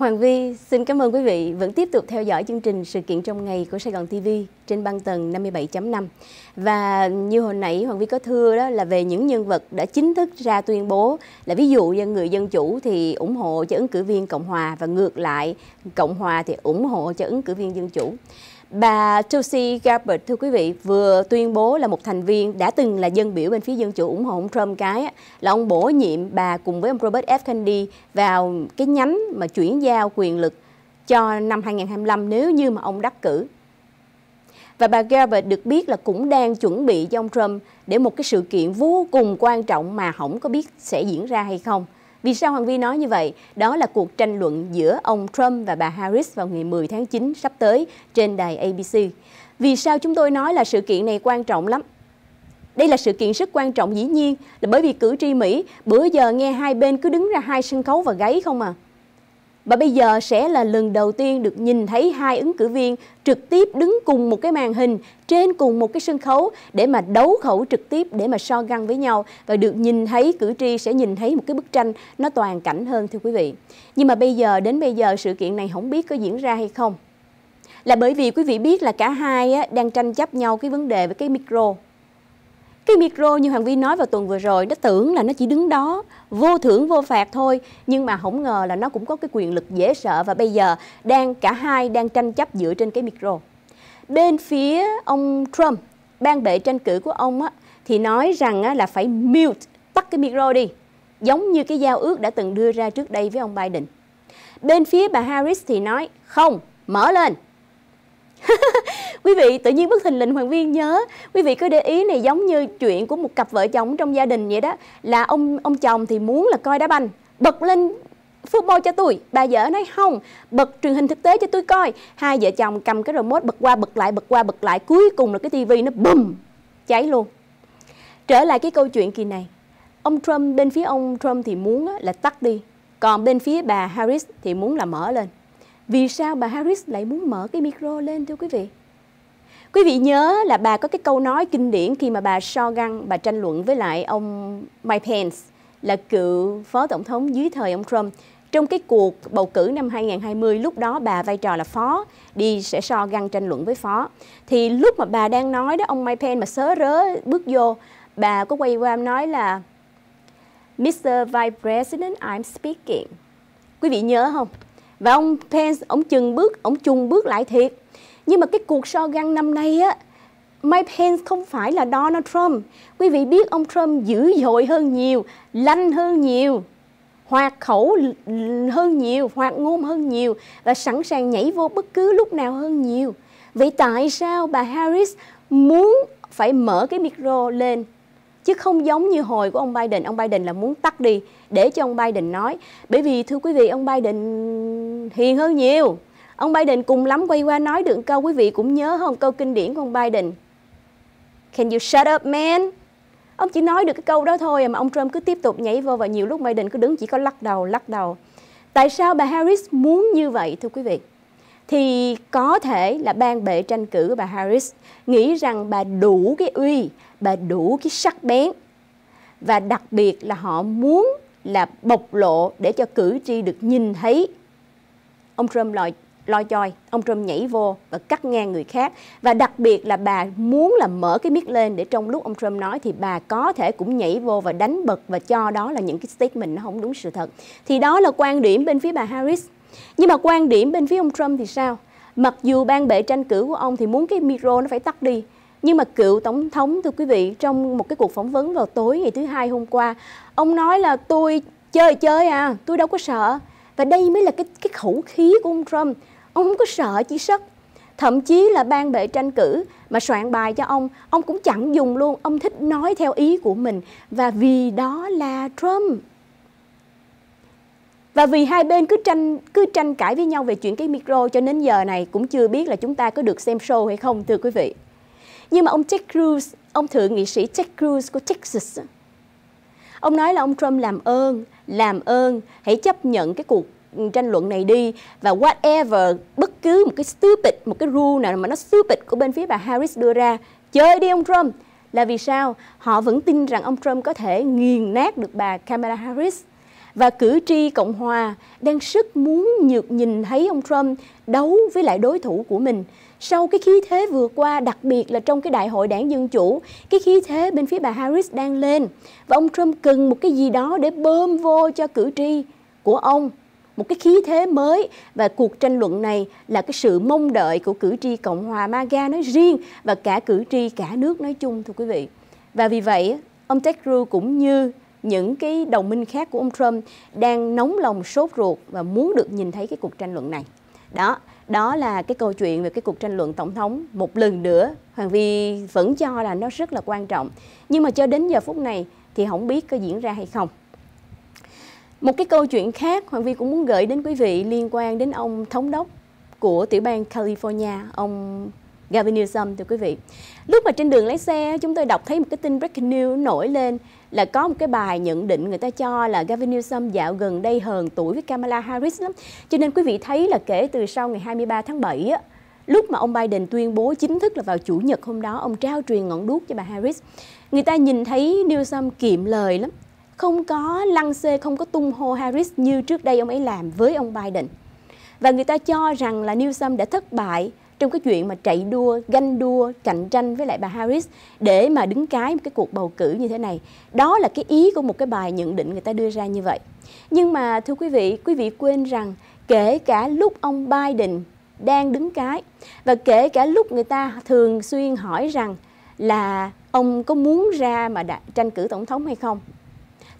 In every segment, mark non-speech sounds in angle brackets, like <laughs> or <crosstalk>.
Hoàng Vi xin cảm ơn quý vị vẫn tiếp tục theo dõi chương trình sự kiện trong ngày của Sài Gòn TV trên băng tầng 57.5. Và như hồi nãy Hoàng Vi có thưa đó là về những nhân vật đã chính thức ra tuyên bố là ví dụ như người dân chủ thì ủng hộ cho ứng cử viên Cộng Hòa và ngược lại Cộng Hòa thì ủng hộ cho ứng cử viên dân chủ. Bà Tulsi Gabbard, thưa quý vị, vừa tuyên bố là một thành viên đã từng là dân biểu bên phía Dân Chủ ủng hộ ông Trump cái là ông bổ nhiệm bà cùng với ông Robert F. Kennedy vào cái nhánh mà chuyển giao quyền lực cho năm 2025 nếu như mà ông đắc cử. Và bà Gabbard được biết là cũng đang chuẩn bị cho ông Trump để một cái sự kiện vô cùng quan trọng mà không có biết sẽ diễn ra hay không. Vì sao Hoàng Vi nói như vậy? Đó là cuộc tranh luận giữa ông Trump và bà Harris vào ngày 10 tháng 9 sắp tới trên đài ABC. Vì sao chúng tôi nói là sự kiện này quan trọng lắm? Đây là sự kiện rất quan trọng dĩ nhiên là bởi vì cử tri Mỹ bữa giờ nghe hai bên cứ đứng ra hai sân khấu và gáy không à. Và bây giờ sẽ là lần đầu tiên được nhìn thấy hai ứng cử viên trực tiếp đứng cùng một cái màn hình trên cùng một cái sân khấu để mà đấu khẩu trực tiếp để mà so găng với nhau và được nhìn thấy cử tri sẽ nhìn thấy một cái bức tranh nó toàn cảnh hơn thưa quý vị. Nhưng mà bây giờ đến bây giờ sự kiện này không biết có diễn ra hay không. Là bởi vì quý vị biết là cả hai đang tranh chấp nhau cái vấn đề với cái micro cái micro như hoàng vi nói vào tuần vừa rồi nó tưởng là nó chỉ đứng đó vô thưởng vô phạt thôi nhưng mà không ngờ là nó cũng có cái quyền lực dễ sợ và bây giờ đang cả hai đang tranh chấp dựa trên cái micro bên phía ông trump ban bệ tranh cử của ông á, thì nói rằng á, là phải mute tắt cái micro đi giống như cái giao ước đã từng đưa ra trước đây với ông biden bên phía bà harris thì nói không mở lên <laughs> quý vị tự nhiên bức hình Lịnh Hoàng Viên nhớ quý vị cứ để ý này giống như chuyện của một cặp vợ chồng trong gia đình vậy đó là ông ông chồng thì muốn là coi đá banh bật lên football cho tôi bà vợ nói không bật truyền hình thực tế cho tôi coi hai vợ chồng cầm cái remote bật qua bật lại bật qua bật lại cuối cùng là cái tivi nó bùm cháy luôn trở lại cái câu chuyện kỳ này ông Trump bên phía ông Trump thì muốn là tắt đi còn bên phía bà Harris thì muốn là mở lên vì sao bà Harris lại muốn mở cái micro lên thưa quý vị? Quý vị nhớ là bà có cái câu nói kinh điển khi mà bà so găng bà tranh luận với lại ông Mike Pence là cựu phó tổng thống dưới thời ông Trump. Trong cái cuộc bầu cử năm 2020, lúc đó bà vai trò là phó, đi sẽ so găng tranh luận với phó. Thì lúc mà bà đang nói đó, ông Mike Pence mà sớ rớ bước vô, bà có quay qua nói là Mr. Vice President, I'm speaking. Quý vị nhớ không? và ông Pence ông chừng bước ông chùng bước lại thiệt nhưng mà cái cuộc so găng năm nay á Mike Pence không phải là Donald Trump quý vị biết ông Trump dữ dội hơn nhiều lanh hơn nhiều hoạt khẩu hơn nhiều hoạt ngôn hơn nhiều và sẵn sàng nhảy vô bất cứ lúc nào hơn nhiều vậy tại sao bà Harris muốn phải mở cái micro lên chứ không giống như hồi của ông Biden ông Biden là muốn tắt đi để cho ông Biden nói bởi vì thưa quý vị ông Biden hiền hơn nhiều ông Biden cùng lắm quay qua nói được câu quý vị cũng nhớ không câu kinh điển của ông Biden can you shut up man ông chỉ nói được cái câu đó thôi mà ông Trump cứ tiếp tục nhảy vô và nhiều lúc Biden cứ đứng chỉ có lắc đầu lắc đầu tại sao bà Harris muốn như vậy thưa quý vị thì có thể là ban bệ tranh cử bà Harris nghĩ rằng bà đủ cái uy và đủ cái sắc bén và đặc biệt là họ muốn là bộc lộ để cho cử tri được nhìn thấy ông Trump lo lo choi ông Trump nhảy vô và cắt ngang người khác và đặc biệt là bà muốn là mở cái mic lên để trong lúc ông Trump nói thì bà có thể cũng nhảy vô và đánh bật và cho đó là những cái statement nó không đúng sự thật thì đó là quan điểm bên phía bà Harris nhưng mà quan điểm bên phía ông Trump thì sao mặc dù ban bệ tranh cử của ông thì muốn cái micro nó phải tắt đi nhưng mà cựu tổng thống thưa quý vị trong một cái cuộc phỏng vấn vào tối ngày thứ hai hôm qua, ông nói là tôi chơi chơi à, tôi đâu có sợ. Và đây mới là cái cái khẩu khí của ông Trump. Ông không có sợ chỉ sức. Thậm chí là ban bệ tranh cử mà soạn bài cho ông, ông cũng chẳng dùng luôn, ông thích nói theo ý của mình và vì đó là Trump. Và vì hai bên cứ tranh cứ tranh cãi với nhau về chuyện cái micro cho đến giờ này cũng chưa biết là chúng ta có được xem show hay không thưa quý vị. Nhưng mà ông Ted Cruz, ông thượng nghị sĩ Ted Cruz của Texas, ông nói là ông Trump làm ơn, làm ơn, hãy chấp nhận cái cuộc tranh luận này đi và whatever bất cứ một cái stupid một cái rule nào mà nó stupid của bên phía bà Harris đưa ra chơi đi ông Trump là vì sao họ vẫn tin rằng ông Trump có thể nghiền nát được bà Kamala Harris và cử tri Cộng hòa đang rất muốn nhược nhìn thấy ông Trump đấu với lại đối thủ của mình sau cái khí thế vừa qua, đặc biệt là trong cái đại hội đảng Dân Chủ, cái khí thế bên phía bà Harris đang lên và ông Trump cần một cái gì đó để bơm vô cho cử tri của ông một cái khí thế mới và cuộc tranh luận này là cái sự mong đợi của cử tri Cộng hòa MAGA nói riêng và cả cử tri cả nước nói chung thưa quý vị. Và vì vậy, ông Ted Cruz cũng như những cái đồng minh khác của ông Trump đang nóng lòng sốt ruột và muốn được nhìn thấy cái cuộc tranh luận này. Đó, đó là cái câu chuyện về cái cuộc tranh luận tổng thống một lần nữa hoàng vi vẫn cho là nó rất là quan trọng nhưng mà cho đến giờ phút này thì không biết có diễn ra hay không một cái câu chuyện khác hoàng vi cũng muốn gửi đến quý vị liên quan đến ông thống đốc của tiểu bang california ông Gavin Newsom thưa quý vị. Lúc mà trên đường lái xe chúng tôi đọc thấy một cái tin breaking news nổi lên là có một cái bài nhận định người ta cho là Gavin Newsom dạo gần đây hờn tuổi với Kamala Harris lắm. Cho nên quý vị thấy là kể từ sau ngày 23 tháng 7 á, lúc mà ông Biden tuyên bố chính thức là vào chủ nhật hôm đó ông trao truyền ngọn đuốc cho bà Harris. Người ta nhìn thấy Newsom kiệm lời lắm, không có lăng xê, không có tung hô Harris như trước đây ông ấy làm với ông Biden. Và người ta cho rằng là Newsom đã thất bại trong cái chuyện mà chạy đua, ganh đua, cạnh tranh với lại bà Harris để mà đứng cái một cái cuộc bầu cử như thế này. Đó là cái ý của một cái bài nhận định người ta đưa ra như vậy. Nhưng mà thưa quý vị, quý vị quên rằng kể cả lúc ông Biden đang đứng cái và kể cả lúc người ta thường xuyên hỏi rằng là ông có muốn ra mà đã, tranh cử tổng thống hay không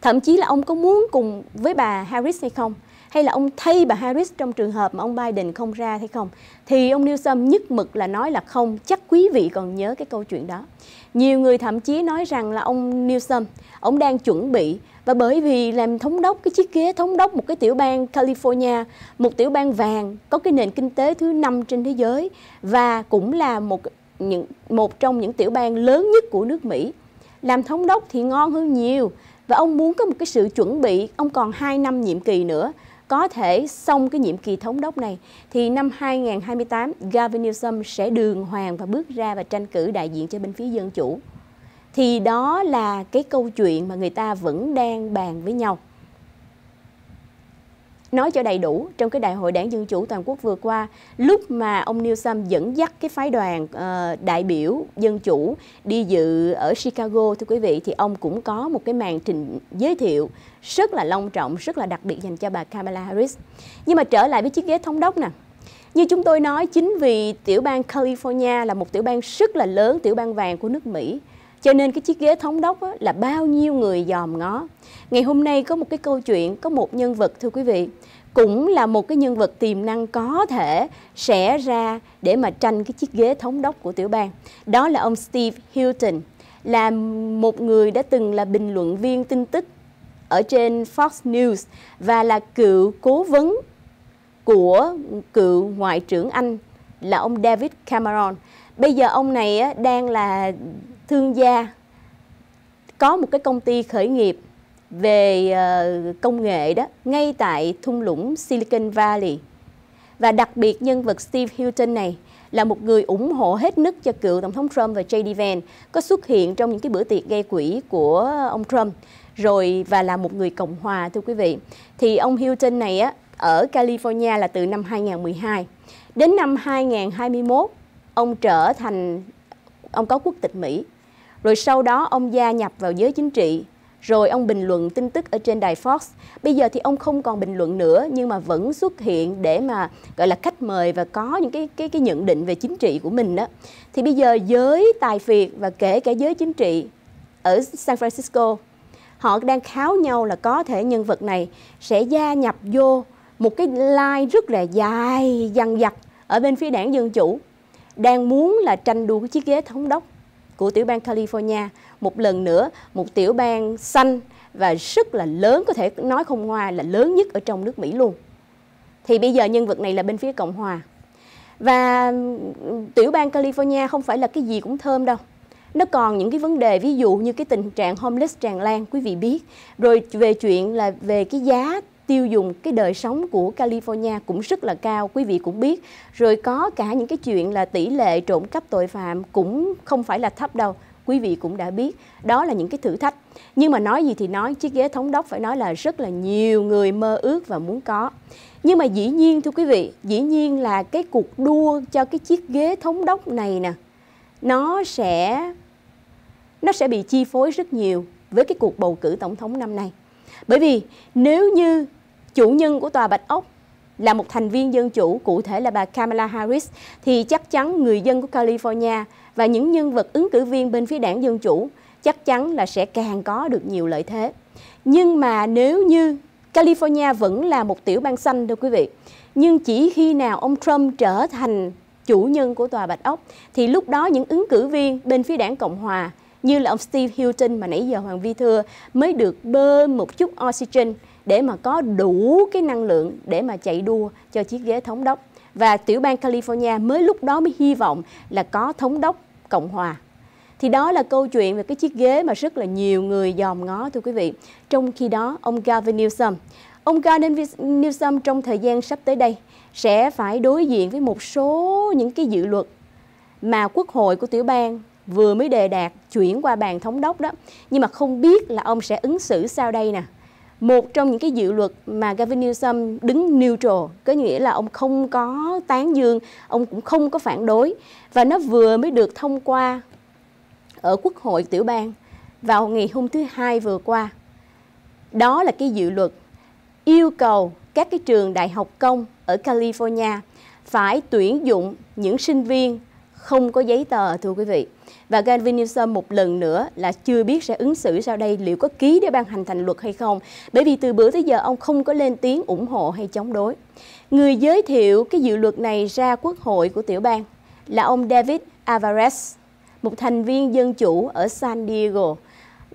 thậm chí là ông có muốn cùng với bà Harris hay không hay là ông thay bà Harris trong trường hợp mà ông Biden không ra hay không thì ông Newsom nhất mực là nói là không chắc quý vị còn nhớ cái câu chuyện đó nhiều người thậm chí nói rằng là ông Newsom ông đang chuẩn bị và bởi vì làm thống đốc cái chiếc ghế thống đốc một cái tiểu bang California một tiểu bang vàng có cái nền kinh tế thứ năm trên thế giới và cũng là một những một trong những tiểu bang lớn nhất của nước Mỹ làm thống đốc thì ngon hơn nhiều và ông muốn có một cái sự chuẩn bị ông còn 2 năm nhiệm kỳ nữa có thể xong cái nhiệm kỳ thống đốc này thì năm 2028 Gavin Newsom sẽ đường hoàng và bước ra và tranh cử đại diện cho bên phía dân chủ thì đó là cái câu chuyện mà người ta vẫn đang bàn với nhau nói cho đầy đủ trong cái đại hội đảng Dân Chủ toàn quốc vừa qua lúc mà ông Newsom dẫn dắt cái phái đoàn uh, đại biểu Dân Chủ đi dự ở Chicago thưa quý vị thì ông cũng có một cái màn trình giới thiệu rất là long trọng, rất là đặc biệt dành cho bà Kamala Harris. Nhưng mà trở lại với chiếc ghế thống đốc nè. Như chúng tôi nói, chính vì tiểu bang California là một tiểu bang rất là lớn, tiểu bang vàng của nước Mỹ, cho nên cái chiếc ghế thống đốc á, là bao nhiêu người dòm ngó ngày hôm nay có một cái câu chuyện có một nhân vật thưa quý vị cũng là một cái nhân vật tiềm năng có thể sẽ ra để mà tranh cái chiếc ghế thống đốc của tiểu bang đó là ông Steve Hilton là một người đã từng là bình luận viên tin tức ở trên Fox News và là cựu cố vấn của cựu ngoại trưởng Anh là ông David Cameron. Bây giờ ông này đang là thương gia có một cái công ty khởi nghiệp về ờ, công nghệ đó ngay tại thung lũng Silicon Valley. Và đặc biệt nhân vật Steve Hilton này là một người ủng hộ hết nức cho cựu Tổng thống Trump và J.D. Vance có xuất hiện trong những cái bữa tiệc gây quỹ của ông Trump rồi và là một người Cộng Hòa thưa quý vị. Thì ông Hilton này á, ở California là từ năm 2012. Đến năm 2021, ông trở thành, ông có quốc tịch Mỹ rồi sau đó ông gia nhập vào giới chính trị, rồi ông bình luận tin tức ở trên đài Fox. Bây giờ thì ông không còn bình luận nữa nhưng mà vẫn xuất hiện để mà gọi là khách mời và có những cái cái cái nhận định về chính trị của mình đó. Thì bây giờ giới tài phiệt và kể cả giới chính trị ở San Francisco họ đang kháo nhau là có thể nhân vật này sẽ gia nhập vô một cái line rất là dài dằng dặc ở bên phía đảng Dân Chủ đang muốn là tranh đua cái chiếc ghế thống đốc của tiểu bang California. Một lần nữa, một tiểu bang xanh và rất là lớn, có thể nói không hoa là lớn nhất ở trong nước Mỹ luôn. Thì bây giờ nhân vật này là bên phía Cộng Hòa. Và tiểu bang California không phải là cái gì cũng thơm đâu nó còn những cái vấn đề ví dụ như cái tình trạng homeless tràn lan quý vị biết rồi về chuyện là về cái giá tiêu dùng cái đời sống của California cũng rất là cao quý vị cũng biết rồi có cả những cái chuyện là tỷ lệ trộm cắp tội phạm cũng không phải là thấp đâu quý vị cũng đã biết đó là những cái thử thách nhưng mà nói gì thì nói chiếc ghế thống đốc phải nói là rất là nhiều người mơ ước và muốn có nhưng mà dĩ nhiên thưa quý vị dĩ nhiên là cái cuộc đua cho cái chiếc ghế thống đốc này nè nó sẽ nó sẽ bị chi phối rất nhiều với cái cuộc bầu cử tổng thống năm nay bởi vì nếu như chủ nhân của tòa Bạch Ốc là một thành viên dân chủ, cụ thể là bà Kamala Harris, thì chắc chắn người dân của California và những nhân vật ứng cử viên bên phía đảng Dân Chủ chắc chắn là sẽ càng có được nhiều lợi thế. Nhưng mà nếu như California vẫn là một tiểu bang xanh đâu quý vị, nhưng chỉ khi nào ông Trump trở thành chủ nhân của tòa Bạch Ốc thì lúc đó những ứng cử viên bên phía đảng Cộng Hòa như là ông Steve Hilton mà nãy giờ Hoàng Vi thưa mới được bơm một chút oxygen để mà có đủ cái năng lượng để mà chạy đua cho chiếc ghế thống đốc. Và tiểu bang California mới lúc đó mới hy vọng là có thống đốc Cộng hòa. Thì đó là câu chuyện về cái chiếc ghế mà rất là nhiều người dòm ngó thưa quý vị. Trong khi đó, ông Gavin Newsom, ông Gavin Newsom trong thời gian sắp tới đây sẽ phải đối diện với một số những cái dự luật mà quốc hội của tiểu bang vừa mới đề đạt chuyển qua bàn thống đốc đó nhưng mà không biết là ông sẽ ứng xử sao đây nè một trong những cái dự luật mà Gavin Newsom đứng neutral, có nghĩa là ông không có tán dương, ông cũng không có phản đối và nó vừa mới được thông qua ở Quốc hội tiểu bang vào ngày hôm thứ hai vừa qua. Đó là cái dự luật yêu cầu các cái trường đại học công ở California phải tuyển dụng những sinh viên không có giấy tờ thưa quý vị. Và Gavin Newsom một lần nữa là chưa biết sẽ ứng xử sau đây liệu có ký để ban hành thành luật hay không, bởi vì từ bữa tới giờ ông không có lên tiếng ủng hộ hay chống đối. Người giới thiệu cái dự luật này ra quốc hội của tiểu bang là ông David Alvarez, một thành viên dân chủ ở San Diego.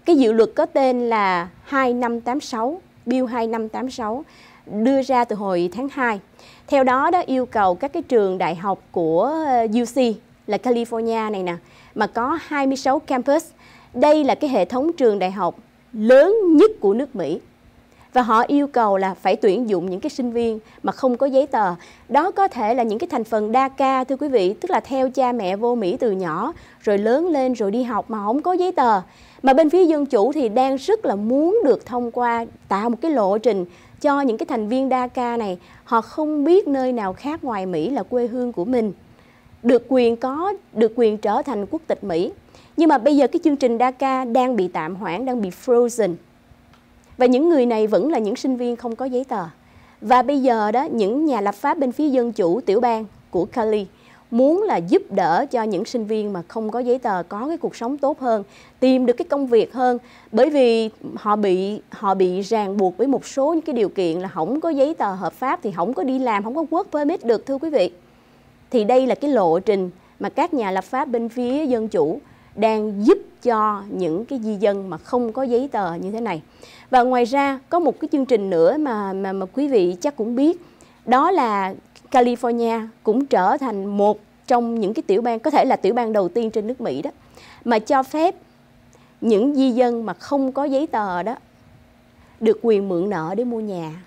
Cái dự luật có tên là 2586, Bill 2586 đưa ra từ hồi tháng 2. Theo đó đó yêu cầu các cái trường đại học của ờ, UC là California này nè mà có 26 campus. Đây là cái hệ thống trường đại học lớn nhất của nước Mỹ và họ yêu cầu là phải tuyển dụng những cái sinh viên mà không có giấy tờ. Đó có thể là những cái thành phần đa ca thưa quý vị, tức là theo cha mẹ vô Mỹ từ nhỏ rồi lớn lên rồi đi học mà không có giấy tờ. Mà bên phía dân chủ thì đang rất là muốn được thông qua tạo một cái lộ trình cho những cái thành viên đa ca này, họ không biết nơi nào khác ngoài Mỹ là quê hương của mình được quyền có được quyền trở thành quốc tịch Mỹ. Nhưng mà bây giờ cái chương trình DACA đang bị tạm hoãn, đang bị frozen. Và những người này vẫn là những sinh viên không có giấy tờ. Và bây giờ đó những nhà lập pháp bên phía dân chủ tiểu bang của Cali muốn là giúp đỡ cho những sinh viên mà không có giấy tờ có cái cuộc sống tốt hơn, tìm được cái công việc hơn bởi vì họ bị họ bị ràng buộc với một số những cái điều kiện là không có giấy tờ hợp pháp thì không có đi làm, không có work permit được thưa quý vị thì đây là cái lộ trình mà các nhà lập pháp bên phía dân chủ đang giúp cho những cái di dân mà không có giấy tờ như thế này. Và ngoài ra có một cái chương trình nữa mà mà, mà quý vị chắc cũng biết, đó là California cũng trở thành một trong những cái tiểu bang có thể là tiểu bang đầu tiên trên nước Mỹ đó mà cho phép những di dân mà không có giấy tờ đó được quyền mượn nợ để mua nhà.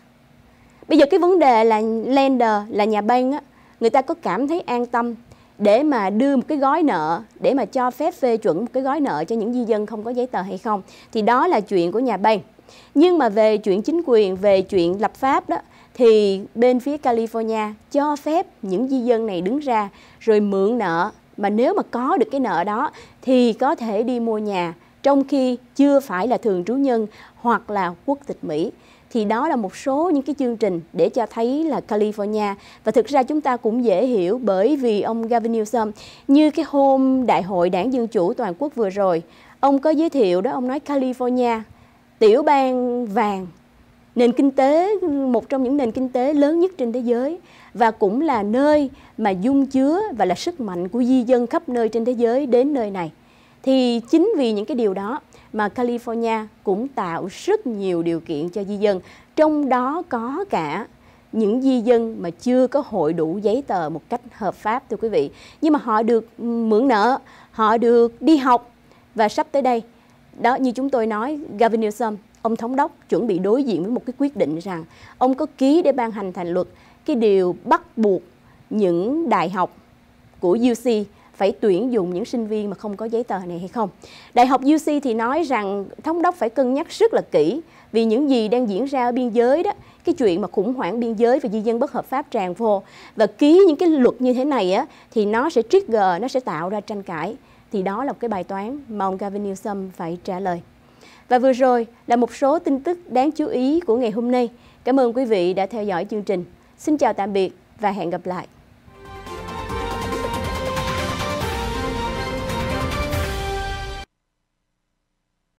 Bây giờ cái vấn đề là lender là nhà bang á, người ta có cảm thấy an tâm để mà đưa một cái gói nợ để mà cho phép phê chuẩn một cái gói nợ cho những di dân không có giấy tờ hay không thì đó là chuyện của nhà bang nhưng mà về chuyện chính quyền về chuyện lập pháp đó thì bên phía California cho phép những di dân này đứng ra rồi mượn nợ mà nếu mà có được cái nợ đó thì có thể đi mua nhà trong khi chưa phải là thường trú nhân hoặc là quốc tịch Mỹ thì đó là một số những cái chương trình để cho thấy là California và thực ra chúng ta cũng dễ hiểu bởi vì ông Gavin Newsom như cái hôm đại hội đảng Dân Chủ toàn quốc vừa rồi ông có giới thiệu đó ông nói California tiểu bang vàng nền kinh tế một trong những nền kinh tế lớn nhất trên thế giới và cũng là nơi mà dung chứa và là sức mạnh của di dân khắp nơi trên thế giới đến nơi này thì chính vì những cái điều đó mà California cũng tạo rất nhiều điều kiện cho di dân, trong đó có cả những di dân mà chưa có hội đủ giấy tờ một cách hợp pháp thưa quý vị. Nhưng mà họ được mượn nợ, họ được đi học và sắp tới đây đó như chúng tôi nói Gavin Newsom ông thống đốc chuẩn bị đối diện với một cái quyết định rằng ông có ký để ban hành thành luật cái điều bắt buộc những đại học của UC phải tuyển dụng những sinh viên mà không có giấy tờ này hay không. Đại học UC thì nói rằng thống đốc phải cân nhắc rất là kỹ vì những gì đang diễn ra ở biên giới đó, cái chuyện mà khủng hoảng biên giới và di dân bất hợp pháp tràn vô và ký những cái luật như thế này á thì nó sẽ trigger, nó sẽ tạo ra tranh cãi. Thì đó là một cái bài toán mà ông Gavin Newsom phải trả lời. Và vừa rồi là một số tin tức đáng chú ý của ngày hôm nay. Cảm ơn quý vị đã theo dõi chương trình. Xin chào tạm biệt và hẹn gặp lại.